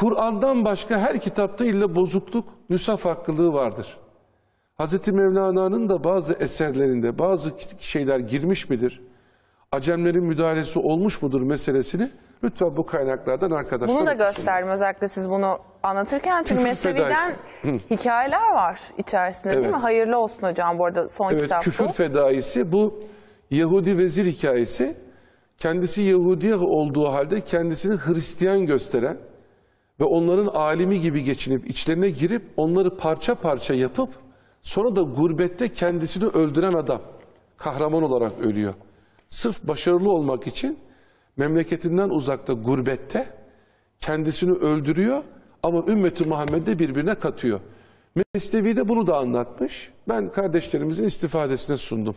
Kur'an'dan başka her kitapta illa bozukluk, nüsaf hakkılığı vardır. Hz. Mevlana'nın da bazı eserlerinde bazı şeyler girmiş midir? Acemlerin müdahalesi olmuş mudur meselesini lütfen bu kaynaklardan arkadaşlar Bunu da gösterme özellikle siz bunu anlatırken çünkü Mesnevi'den hikayeler var içerisinde evet. değil mi? Hayırlı olsun hocam bu arada son evet, kitap küfür bu. fedaisi bu Yahudi vezir hikayesi. Kendisi Yahudi olduğu halde kendisini Hristiyan gösteren ve onların alimi gibi geçinip içlerine girip onları parça parça yapıp sonra da gurbette kendisini öldüren adam kahraman olarak ölüyor. Sırf başarılı olmak için memleketinden uzakta gurbette kendisini öldürüyor ama ümmeti Muhammed'de birbirine katıyor. Mesnevi de bunu da anlatmış. Ben kardeşlerimizin istifadesine sundum.